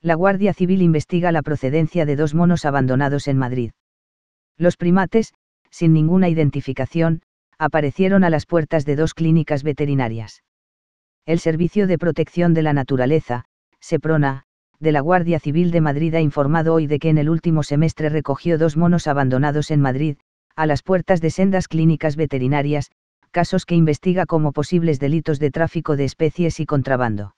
la Guardia Civil investiga la procedencia de dos monos abandonados en Madrid. Los primates, sin ninguna identificación, aparecieron a las puertas de dos clínicas veterinarias. El Servicio de Protección de la Naturaleza, SEPRONA, de la Guardia Civil de Madrid ha informado hoy de que en el último semestre recogió dos monos abandonados en Madrid, a las puertas de sendas clínicas veterinarias, casos que investiga como posibles delitos de tráfico de especies y contrabando.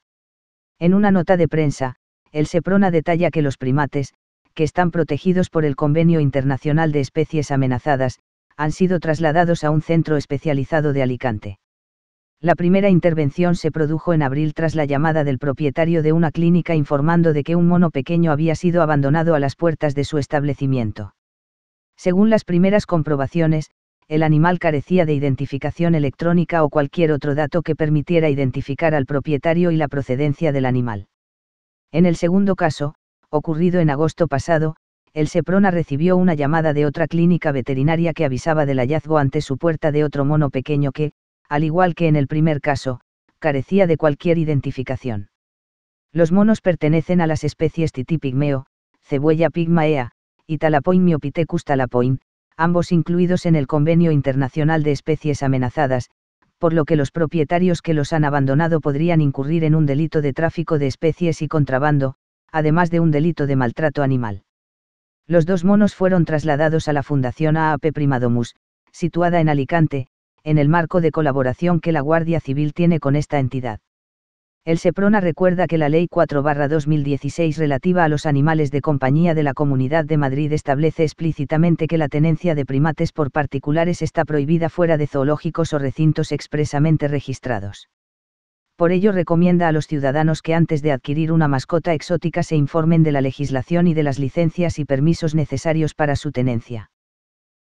En una nota de prensa, el Seprona detalla que los primates, que están protegidos por el Convenio Internacional de Especies Amenazadas, han sido trasladados a un centro especializado de Alicante. La primera intervención se produjo en abril tras la llamada del propietario de una clínica informando de que un mono pequeño había sido abandonado a las puertas de su establecimiento. Según las primeras comprobaciones, el animal carecía de identificación electrónica o cualquier otro dato que permitiera identificar al propietario y la procedencia del animal. En el segundo caso, ocurrido en agosto pasado, el Seprona recibió una llamada de otra clínica veterinaria que avisaba del hallazgo ante su puerta de otro mono pequeño que, al igual que en el primer caso, carecía de cualquier identificación. Los monos pertenecen a las especies Titipigmeo, Cebuella pigmaea, y Talapoin miopithecus talapoin, ambos incluidos en el Convenio Internacional de Especies Amenazadas, por lo que los propietarios que los han abandonado podrían incurrir en un delito de tráfico de especies y contrabando, además de un delito de maltrato animal. Los dos monos fueron trasladados a la Fundación AAP Primadomus, situada en Alicante, en el marco de colaboración que la Guardia Civil tiene con esta entidad. El SEPRONA recuerda que la Ley 4-2016 relativa a los animales de compañía de la Comunidad de Madrid establece explícitamente que la tenencia de primates por particulares está prohibida fuera de zoológicos o recintos expresamente registrados. Por ello recomienda a los ciudadanos que antes de adquirir una mascota exótica se informen de la legislación y de las licencias y permisos necesarios para su tenencia.